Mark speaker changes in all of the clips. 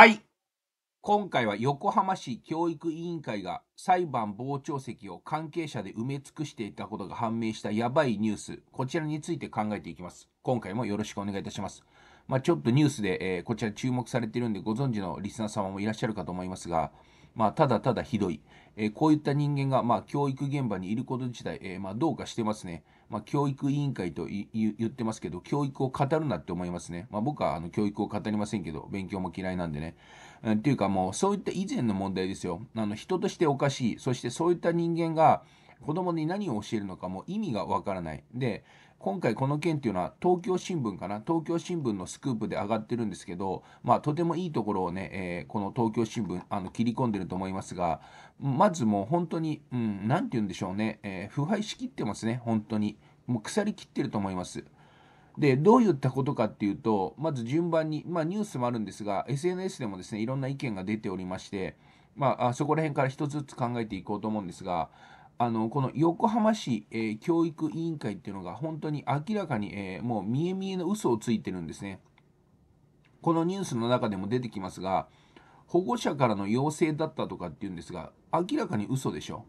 Speaker 1: はい。今回は横浜市教育委員会が裁判傍聴席を関係者で埋め尽くしていたことが判明したやばいニュース、こちらについて考えていきます。今回もよろしくお願いいたします。まあ、ちょっとニュースで、えー、こちら注目されているんでご存知のリスナー様もいらっしゃるかと思いますが、まあ、ただただひどい、えー、こういった人間が、まあ、教育現場にいること自体、えー、まあ、どうかしてますね。まあ、教育委員会と言ってますけど、教育を語るなって思いますね。まあ、僕はあの教育を語りませんけど、勉強も嫌いなんでね。うん、っていうかもう、そういった以前の問題ですよ。あの人としておかしい。そしてそういった人間が、子供に何を教えるのかも意味がわからない。で、今回この件っていうのは東京新聞かな東京新聞のスクープで上がってるんですけど、まあ、とてもいいところをね、えー、この東京新聞あの切り込んでると思いますがまずもう本当に何、うん、て言うんでしょうね、えー、腐敗しきってますね本当にもう腐りきってると思います。でどういったことかっていうとまず順番に、まあ、ニュースもあるんですが SNS でもですねいろんな意見が出ておりまして、まあ、そこら辺から一つずつ考えていこうと思うんですがあのこの横浜市、えー、教育委員会っていうのが本当に明らかに、えー、もう見え見えの嘘をついてるんですね。このニュースの中でも出てきますが保護者からの要請だったとかっていうんですが明らかに嘘でしょ。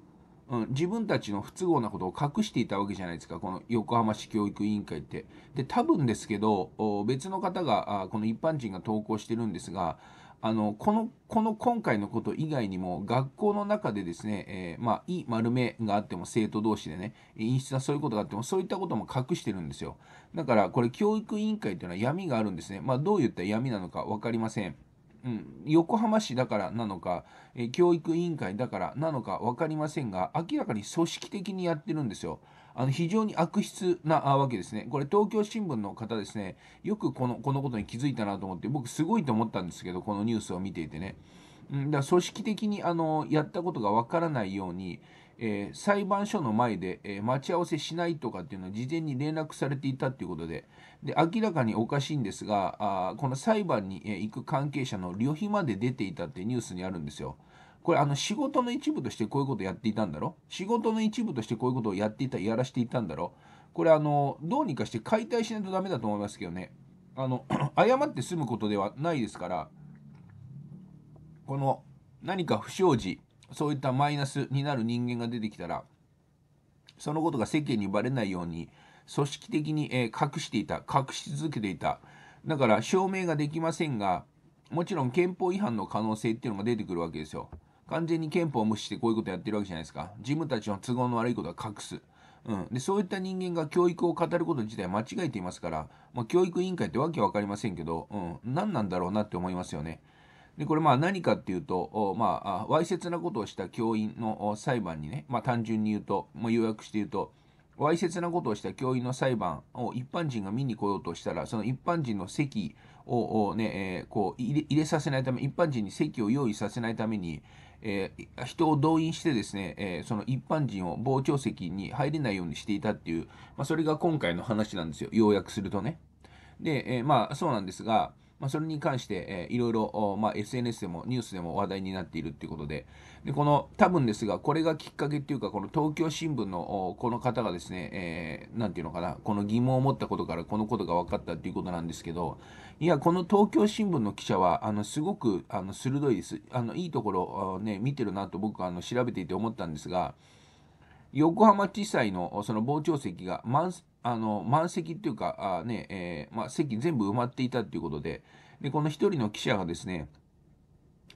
Speaker 1: うん、自分たちの不都合なことを隠していたわけじゃないですか、この横浜市教育委員会って。で、多分ですけど、別の方が、この一般人が投稿してるんですが、あのこのこの今回のこと以外にも学校の中でですね、えー、まあ、い丸めがあっても生徒同士でね陰湿なそういうことがあってもそういったことも隠してるんですよだからこれ教育委員会というのは闇があるんですね、まあ、どういった闇なのか分かりませんうん、横浜市だからなのか、え教育委員会だからなのか分かりませんが明らかに組織的にやってるんですよ。あの非常に悪質なわけですね。これ、東京新聞の方ですね、よくこのこのことに気づいたなと思って、僕、すごいと思ったんですけど、このニュースを見ていてね。だ組織的にあのやったことがわからないように、えー、裁判所の前で、えー、待ち合わせしないとかっていうのは事前に連絡されていたということでで明らかにおかしいんですがあこの裁判に、え行く関係者の旅費まで出ていたってニュースにあるんですよ。これあの仕事の一部としてこういうことやっていたんだろ仕事の一部としてこういうことをやっていたやらしていたんだろこれあのどうにかして解体しないとダメだと思いますけどねあの謝 って済むことではないですからこの何か不祥事そういったマイナスになる人間が出てきたらそのことが世間にばれないように組織的に、え隠していた隠し続けていただから証明ができませんがもちろん憲法違反の可能性っていうのが出てくるわけですよ。完全に憲法を無視してこういうことやってるわけじゃないですか。自分たちの都合の悪いことは隠す。うん、でそういった人間が教育を語ること自体間違えていますから、まあ、教育委員会ってわけわかりませんけど、うん、何なんだろうなって思いますよね。でこれまあ何かっていうと、まあ、わいせつなことをした教員の裁判にね、まあ、単純に言うと、まあ、要約して言うと、わいせつなことをした教員の裁判を一般人が見に来ようとしたら、その一般人の席をね、えー、こう入れさせないため、一般人に席を用意させないために、えー、人を動員してですね、えー、その一般人を傍聴席に入れないようにしていたっていう、まあ、それが今回の話なんですよ、要約するとね。で、えー、まあそうなんですが、まあ、それに関して、えー、いろいろ、まあ、SNS でもニュースでも話題になっているということで、でこの多分ですが、これがきっかけっていうか、この東京新聞のこの方がですね、えー、て言うのかな、この疑問を持ったことからこのことが分かったっていうことなんですけど、いや、この東京新聞の記者は、あのすごくあの鋭いです。あのいいところを、ね、見てるなと僕はあの調べていて思ったんですが、横浜地裁のその傍聴席が満あの、満席っていうか、あね、えー、まあ、席全部埋まっていたということで、で、この1人の記者がですね、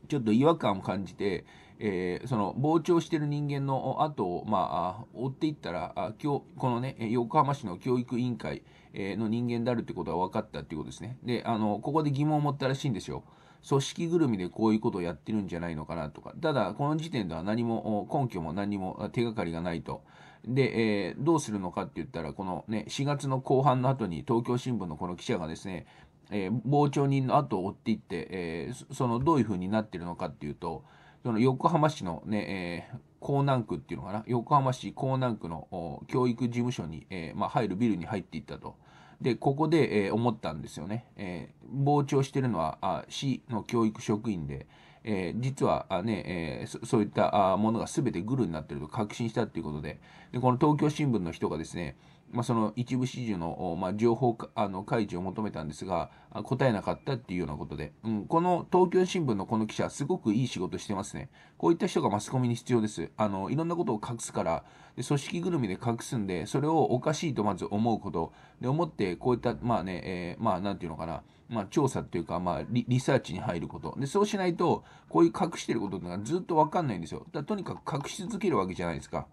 Speaker 1: ちょっと違和感を感じて、えー、その膨張してる人間の後を、まあ、追っていったらあ今日このね横浜市の教育委員会の人間であるってことが分かったっていうことですねであのここで疑問を持ったらしいんですよ組織ぐるみでこういうことをやってるんじゃないのかなとかただこの時点では何も根拠も何も手がかりがないとで、えー、どうするのかって言ったら、このね、4月の後半の後に東京新聞のこの記者がですね、えー、傍聴人の後を追っていって、えー、そのどういうふうになってるのかっていうと、その横浜市のね、え港南区っていうのかな、横浜市港南区の教育事務所に、えまあ、入るビルに入っていったと。で、ここで、え思ったんですよね。え傍聴してるのはあ市の教育職員で、えー、実はね、えー、そういったものが全てグルになっていると確信したということででこの東京新聞の人がですねまあ、その一部始終の、まあ、情報あの開示を求めたんですが、答えなかったっていうようなことで、うん、この東京新聞のこの記者、すごくいい仕事してますね。こういった人がマスコミに必要です。あのいろんなことを隠すからで、組織ぐるみで隠すんで、それをおかしいとまず思うこと、で思って、こういった、まあね、えー、まあ、なんていうのかな、まあ、調査っていうか、まあリ、リサーチに入ること。で、そうしないと、こういう隠してることってのはずっとわかんないんですよ。だとにかく隠し続けるわけじゃないですか。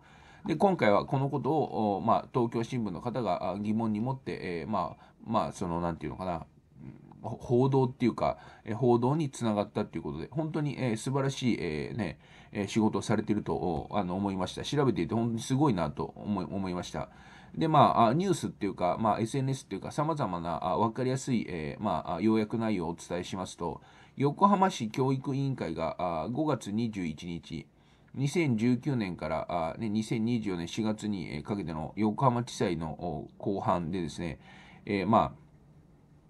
Speaker 1: で今回はこのことを、まあ、東京新聞の方が疑問に持って、えー、まあまあそのなんていうのかな報道っていうか、報道につながったっていうことで、本当に、えー、素晴らしい、えー、ね、え仕事をされてるとあの思いました。調べていて本当にすごいなと思いました。で、まあ、ニュースっていうか、まあ、SNS っていうか、さまざまなあ分かりやすい、えー、まあ、要約内容をお伝えしますと、横浜市教育委員会があ5月21日、2019年からあ、ね、2024年4月にかけての横浜地裁の後半でですね、えー、ま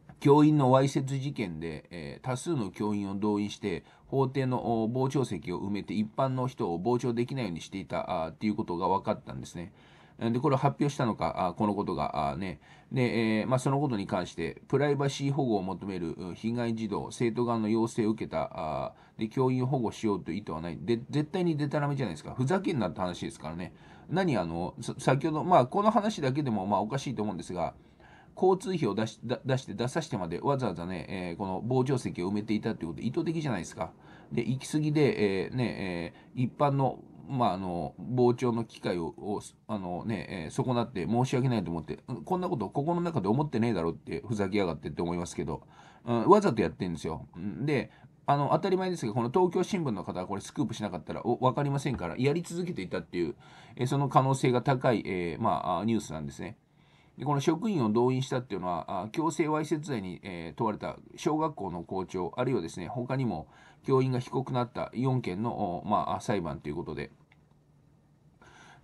Speaker 1: あ、教員のわいせつ事件で、えー、多数の教員を動員して法廷の傍聴席を埋めて一般の人を傍聴できないようにしていたということが分かったんですね。で、これを発表したのか、このことがね。で、えー、まあ、そのことに関して、プライバシー保護を求める被害児童、生徒側の要請を受けた、で、教員を保護しようという意図はない。で、絶対にでたらめじゃないですか。ふざけんなって話ですからね。何あの、先ほど、まあ、この話だけでも、まあ、おかしいと思うんですが、交通費を出し出して出させてまでわざわざね、えー、この傍聴席を埋めていたということ意図的じゃないですか。で行き過ぎで、えー、ねえー、一般のまあ、あの傍聴の機会をあのね、えー、損なって申し訳ないと思ってこんなこと心の中で思ってねえだろってふざけやがってって思いますけど、うん、わざとやってるんですよ。であの当たり前ですがこの東京新聞の方はこれスクープしなかったら分かりませんからやり続けていたっていう、えー、その可能性が高い、えー、まあ、ニュースなんですね。でこの職員を動員したっていうのは強制わいせつ罪に、えー、問われた小学校の校長あるいはですね他にも教員が被告になった4件の、まあ、裁判ということで。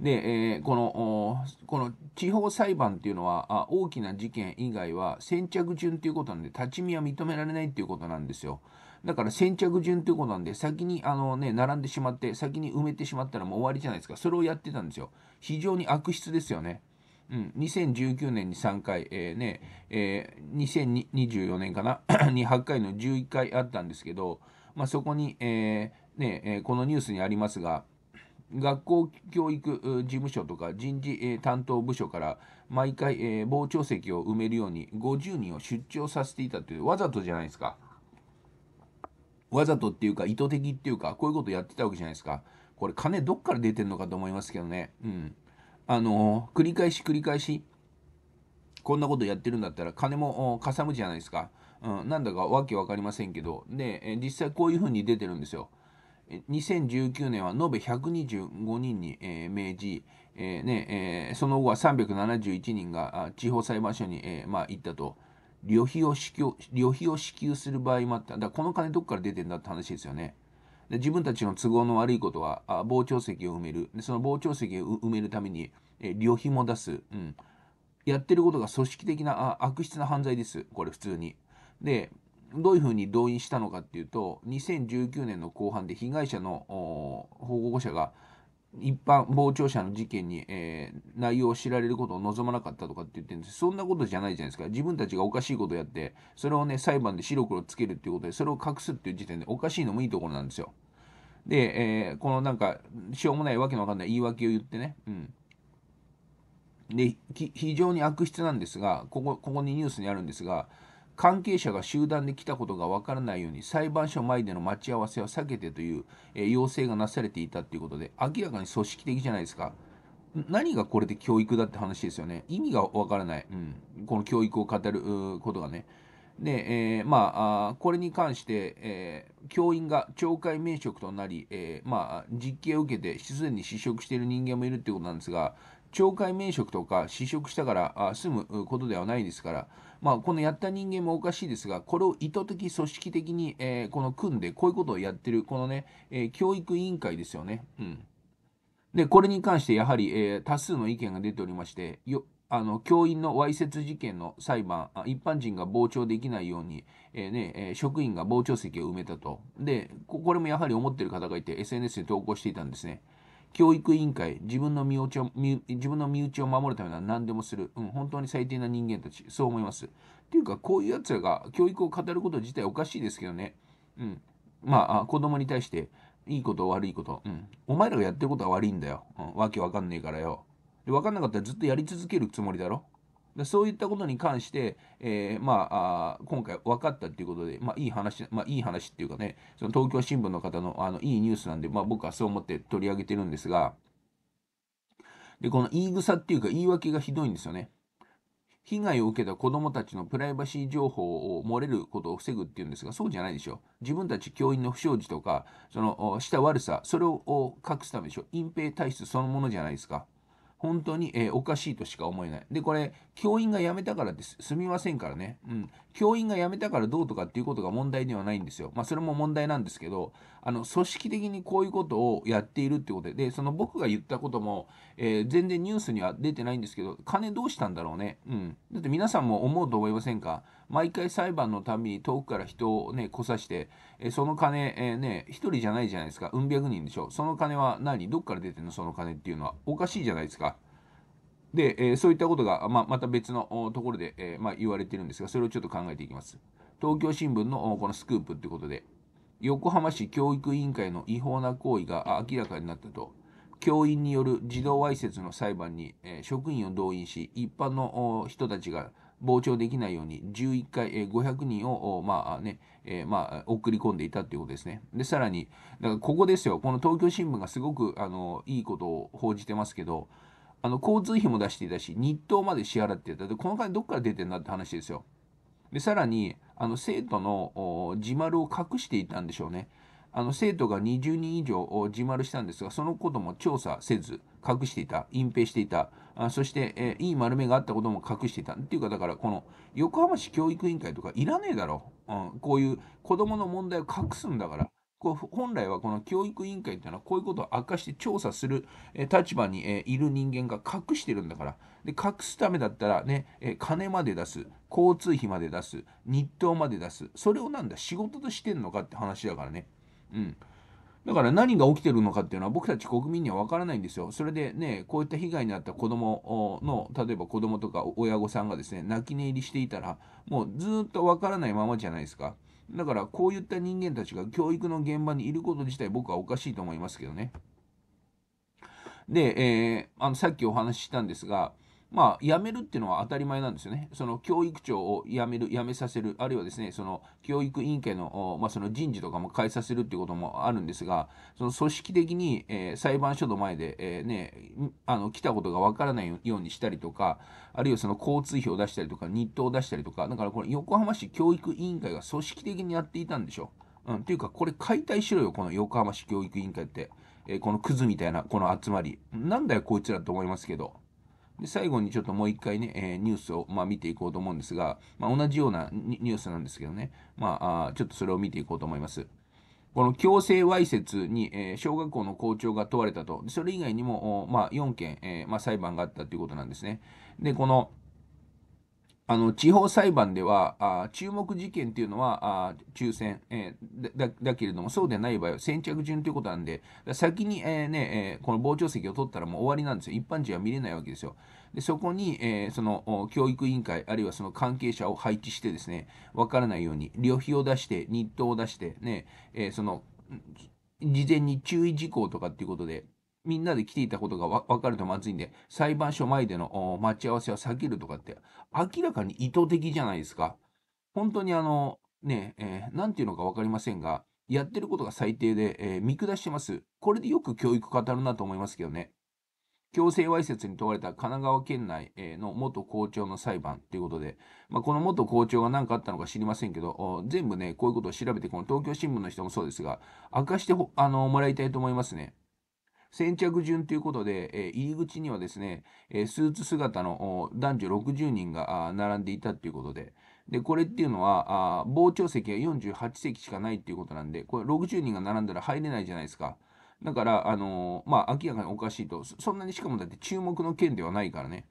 Speaker 1: で、えー、このこの地方裁判っていうのは大きな事件以外は先着順ということなんで立ち見は認められないっていうことなんですよ。だから先着順ということなんで、先にあの、ね、並んでしまって、先に埋めてしまったらもう終わりじゃないですか、それをやってたんですよ。非常に悪質ですよね。うん、2019年に3回、えー、ねえー、2024年かな、に8回の11回あったんですけど、まあ、そこに、えー、ねえこのニュースにありますが、学校教育事務所とか人事担当部署から毎回傍聴席を埋めるように50人を出張させていたというわざとじゃないですかわざとっていうか意図的っていうかこういうことやってたわけじゃないですかこれ金どっから出てるのかと思いますけどねうんあの繰り返し繰り返しこんなことやってるんだったら金もかさむじゃないですか、うん、なんだかわけわかりませんけどで実際こういうふうに出てるんですよ2019年は延べ125人に、命じ、その後は371人が地方裁判所に、行ったと。旅費を支給旅費を支給する場合もあった。だこの金どこから出てんだって話ですよね。自分たちの都合の悪いことは傍聴席を埋める。その傍聴席を埋めるために、旅費も出す、うん。やってることが組織的な悪質な犯罪です。これ普通に。で、どういうふうに動員したのかっていうと2019年の後半で被害者の保護者が一般傍聴者の事件に、えー、内容を知られることを望まなかったとかって言ってるんですそんなことじゃないじゃないですか自分たちがおかしいことをやってそれをね裁判で白黒つけるっていうことでそれを隠すっていう時点でおかしいのもいいところなんですよで、えー、このなんかしょうもないわけのわかんない言い訳を言ってね、うん、で非常に悪質なんですがここここにニュースにあるんですが関係者が集団で来たことがわからないように裁判所前での待ち合わせは避けてという、え要請がなされていたということで明らかに組織的じゃないですか何がこれで教育だって話ですよね意味がわからない、うん、この教育を語ることがねで、えー、まあこれに関して、えー、教員が懲戒免職となり、えまあ、実刑を受けてすでに失職している人間もいるということなんですが懲戒免職とか失職したから済むことではないですからまあ、このやった人間もおかしいですが、これを意図的、組織的に、えー、この組んで、こういうことをやってる、このね、えー、教育委員会ですよね。うん。で、これに関してやはり、えー、多数の意見が出ておりまして、よあの教員のわいせつ事件の裁判、一般人が傍聴できないように、えー、ねえ職員が傍聴席を埋めたと。でこれもやはり思ってる方がいて、SNS で投稿していたんですね。教育委員会、自分の身内を自分の身内を守るためなら何でもする、うん、本当に最低な人間たち、そう思います。っていうか、こういうやつらが教育を語ること自体おかしいですけどね、うん、まあ、子供に対して、いいこと悪いこと、うん、お前らがやってることは悪いんだよ、うん、わけわかんねえからよ。で分かんなかったらずっとやり続けるつもりだろそういったことに関して、えー、まあ今回分かったっていうことで、まあ、いい話、まあ、いい話っていうかね、その東京新聞の方のあのいいニュースなんで、まあ、僕はそう思って取り上げてるんですが、で、この言い草っていうか言い訳がひどいんですよね。被害を受けた子どもたちのプライバシー情報を漏れることを防ぐっていうんですが、そうじゃないでしょ。自分たち教員の不祥事とか、そのした悪さ、それを隠すためでしょ。隠蔽体質そのものじゃないですか。本当に、えー、おかしいとしか思えない。で、これ、教員が辞めたからです。すみませんからね。うん。教員が辞めたからどうとかっていうことが問題ではないんですよ。まあ、それも問題なんですけど、あの、組織的にこういうことをやっているってことで、でその僕が言ったことも、えー、全然ニュースには出てないんですけど、金どうしたんだろうね。うん。だって皆さんも思うと思いませんか毎回裁判のたびに遠くから人をね、来さして、えその金、えー、ね、1人じゃないじゃないですか、うん百人でしょ。その金は何どっから出てんのその金っていうのは。おかしいじゃないですか。で、えー、そういったことが、まあ、また別のところで、えー、まあ、言われてるんですが、それをちょっと考えていきます。東京新聞のこのスクープってことで、横浜市教育委員会の違法な行為が明らかになったと、教員による児童わいせつの裁判に、えー、職員を動員し、一般の人たちが傍聴できないように11回、えー、500人を、まあねえー、まあ、送り込んでいたということですね。で、さらに、だからここですよ、この東京新聞がすごくあのいいことを報じてますけど、あの交通費も出していたし、日当まで支払っていた。で、この金どこから出てるんだって話ですよ。で、さらに、あの生徒の自丸を隠していたんでしょうね。あの生徒が20人以上自丸したんですが、そのことも調査せず、隠していた、隠蔽していた、あそして、えー、いい丸目があったことも隠していたっていうか、だからこの横浜市教育委員会とかいらねえだろ、うん、こういう子どもの問題を隠すんだから。こう本来はこの教育委員会っていうのはこういうことを明かして調査する、え立場に、えいる人間が隠してるんだからで隠すためだったらね、え金まで出す交通費まで出す日当まで出すそれをなんだ仕事としてんのかって話だからねうんだから何が起きてるのかっていうのは僕たち国民には分からないんですよ。それでね、こういった被害に遭った子供の、例えば子供とか親御さんがですね、泣き寝入りしていたら、もうずっと分からないままじゃないですか。だからこういった人間たちが教育の現場にいること自体僕はおかしいと思いますけどね。で、えー、あのさっきお話ししたんですが、まあ、辞めるっていうのは当たり前なんですよね。その教育長を辞める、辞めさせる、あるいはですね、その教育委員会の,、まあ、その人事とかも変えさせるっていうこともあるんですが、その組織的に、えー、裁判所の前で、えー、ね、あの来たことがわからないようにしたりとか、あるいはその交通費を出したりとか、日当を出したりとか、だからこれ、横浜市教育委員会が組織的にやっていたんでしょう。うん、というか、これ解体しろよ、この横浜市教育委員会って。えー、このクズみたいな、この集まり。なんだよ、こいつらと思いますけど。で最後にちょっともう一回ね、えー、ニュースを、まあ、見ていこうと思うんですが、まあ、同じようなニュースなんですけどね、まあ、あちょっとそれを見ていこうと思います。この強制わいせつに、えー、小学校の校長が問われたと、それ以外にも、まあ、4件、えーまあ、裁判があったということなんですね。で、このあの地方裁判ではあ注目事件というのはあ抽選、えー、だだけれどもそうでない場合は先着順ということなんで先に、えー、ねえー、この傍聴席を取ったらもう終わりなんですよ一般人は見れないわけですよでそこに、えその教育委員会あるいはその関係者を配置してですね分からないように旅費を出して日当を出してね、えその事前に注意事項とかっていうことでみんなで来ていたことがわかるとまずいんで、裁判所前での待ち合わせは避けるとかって、明らかに意図的じゃないですか。本当にあの、ねえ、えー、なんていうのか分かりませんが、やってることが最低で、えー、見下してます。これでよく教育語るなと思いますけどね。強制わいせつに問われた神奈川県内の元校長の裁判ということで、まあ、この元校長が何かあったのか知りませんけど、全部ね、こういうことを調べて、この東京新聞の人もそうですが、明かしてあのもらいたいと思いますね。先着順ということで、え入り口にはですね、えスーツ姿の男女60人が並んでいたということで、で、これっていうのは、あ傍聴席が48席しかないっていうことなんで、これ60人が並んだら入れないじゃないですか。だから、あのー、まあ、明らかにおかしいと。そんなにしかもだって注目の件ではないからね。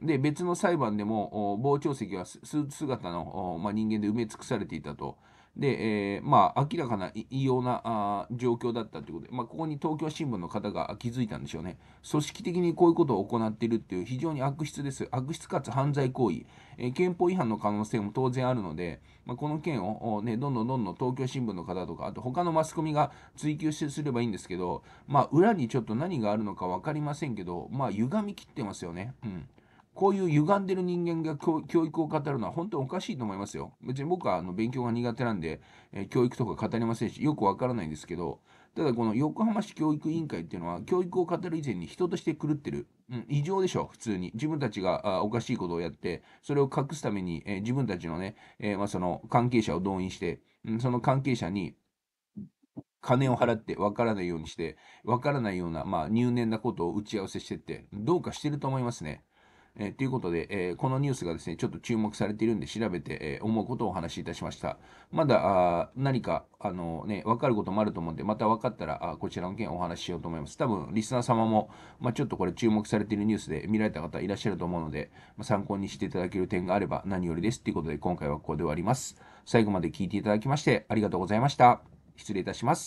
Speaker 1: で、別の裁判でも、傍聴席はスーツ姿の、まあ、人間で埋め尽くされていたと。で、えー、まあ、明らかな異様なあ状況だったということで、まあ、ここに東京新聞の方が気づいたんでしょうね。組織的にこういうことを行っているっていう非常に悪質です。悪質かつ犯罪行為。えー、憲法違反の可能性も当然あるので、まあ、この件を、ね、どんどんどんどん東京新聞の方とか、あと他のマスコミが追及すればいいんですけど、まあ、裏にちょっと何があるのか分かりませんけど、まあ、歪みきってますよね。うんこういう歪んでる人間が教育を語るのは本当におかしいと思いますよ。別に僕はあの勉強が苦手なんで、えー、教育とか語りませんし、よくわからないんですけど、ただこの横浜市教育委員会っていうのは、教育を語る以前に人として狂ってる。うん、異常でしょ、普通に。自分たちがおかしいことをやって、それを隠すために、えー、自分たちのね、えー、まあ、その関係者を動員して、うん、その関係者に、金を払って分からないようにして、分からないような、まあ、入念なことを打ち合わせしてって、どうかしてると思いますね。えということで、えこのニュースがですね、ちょっと注目されているんで調べて、え思うことをお話しいたしました。まだ何か、あのね、分かることもあると思うんで、また分かったら、あこちらの件お話ししようと思います。多分、リスナー様も、まあ、ちょっとこれ注目されているニュースで見られた方いらっしゃると思うので、まあ、参考にしていただける点があれば何よりです。ということで、今回はここで終わります。最後まで聞いていただきまして、ありがとうございました。失礼いたします。